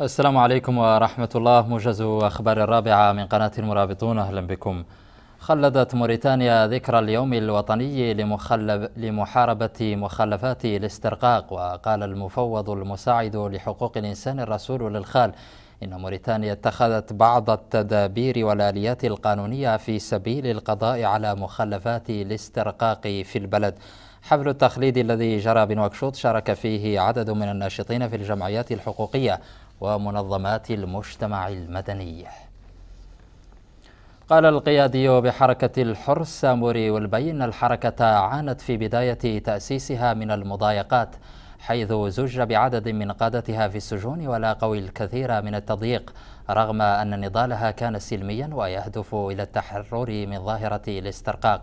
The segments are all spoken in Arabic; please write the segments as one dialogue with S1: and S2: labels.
S1: السلام عليكم ورحمة الله موجز أخبار الرابعة من قناة المرابطون أهلا بكم خلدت موريتانيا ذكرى اليوم الوطني لمخلب لمحاربة مخلفات الاسترقاق وقال المفوض المساعد لحقوق الإنسان الرسول للخال إن موريتانيا اتخذت بعض التدابير والآليات القانونية في سبيل القضاء على مخلفات الاسترقاق في البلد حفل التخليد الذي جرى بنواكشوط شارك فيه عدد من الناشطين في الجمعيات الحقوقية ومنظمات المجتمع المدني قال القيادي بحركة الحرس ساموري والبي أن الحركة عانت في بداية تأسيسها من المضايقات حيث زج بعدد من قادتها في السجون ولاقوا الكثير من التضييق رغم أن نضالها كان سلميا ويهدف إلى التحرر من ظاهرة الاسترقاق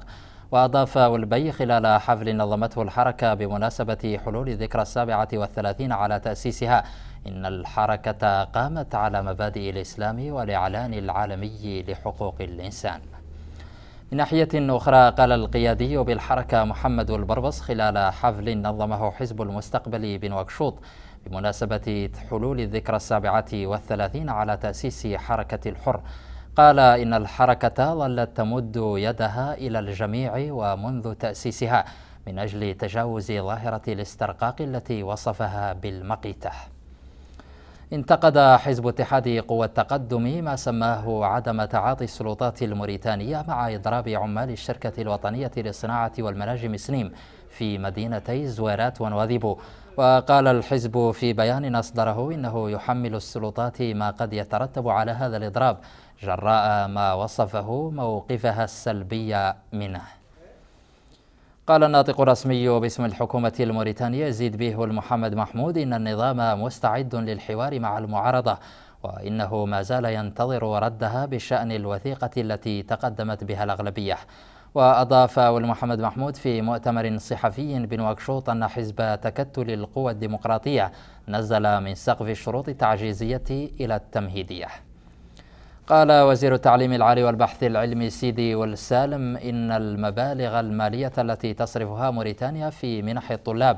S1: وأضاف والبي خلال حفل نظمته الحركة بمناسبة حلول ذكرى السابعة والثلاثين على تأسيسها إن الحركة قامت على مبادئ الإسلام والإعلان العالمي لحقوق الإنسان من ناحية أخرى قال القيادي بالحركة محمد البربص خلال حفل نظمه حزب المستقبل بنواكشوط بمناسبة حلول الذكرى السابعة والثلاثين على تأسيس حركة الحر قال إن الحركة ظلت تمد يدها إلى الجميع ومنذ تأسيسها من أجل تجاوز ظاهرة الاسترقاق التي وصفها بالمقيته انتقد حزب اتحاد قوى التقدم ما سماه عدم تعاطي السلطات الموريتانية مع إضراب عمال الشركة الوطنية للصناعة والمناجم سنيم في مدينتي زويرات ونواذيبو وقال الحزب في بيان أصدره إنه يحمل السلطات ما قد يترتب على هذا الإضراب جراء ما وصفه موقفها السلبي منه قال الناطق الرسمي باسم الحكومة الموريتانية زيد بيه والمحمد محمود إن النظام مستعد للحوار مع المعارضة وإنه ما زال ينتظر ردها بشأن الوثيقة التي تقدمت بها الأغلبية وأضاف والمحمد محمود في مؤتمر صحفي بنواكشوط أن حزب تكتل القوى الديمقراطية نزل من سقف الشروط التعجيزية إلى التمهيدية قال وزير التعليم العالي والبحث العلمي سيدي والسالم إن المبالغ المالية التي تصرفها موريتانيا في منح الطلاب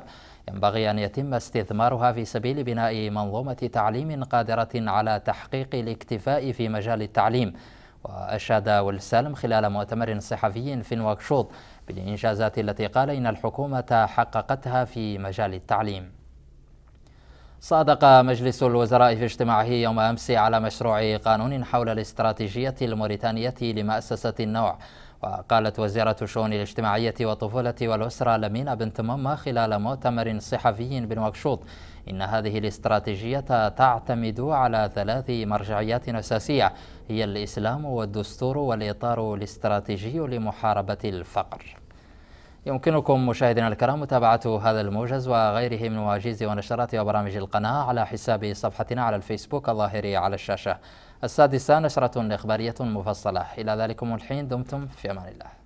S1: ينبغي أن يتم استثمارها في سبيل بناء منظومة تعليم قادرة على تحقيق الاكتفاء في مجال التعليم وأشاد والسالم خلال مؤتمر صحفي في نواكشوط بالإنجازات التي قال إن الحكومة حققتها في مجال التعليم صادق مجلس الوزراء في اجتماعه يوم أمس على مشروع قانون حول الاستراتيجية الموريتانية لمؤسسة النوع وقالت وزيرة الشؤون الاجتماعية والطفولة والأسرة لمينة بنت مما خلال مؤتمر صحفي بنواكشوط إن هذه الاستراتيجية تعتمد على ثلاث مرجعيات أساسية هي الإسلام والدستور والإطار الاستراتيجي لمحاربة الفقر يمكنكم مشاهدينا الكرام متابعة هذا الموجز وغيره من مواجيز ونشرات وبرامج القناة على حساب صفحتنا على الفيسبوك الظاهر على الشاشة السادسة نشرة إخبارية مفصلة إلى ذلكم الحين دمتم في أمان الله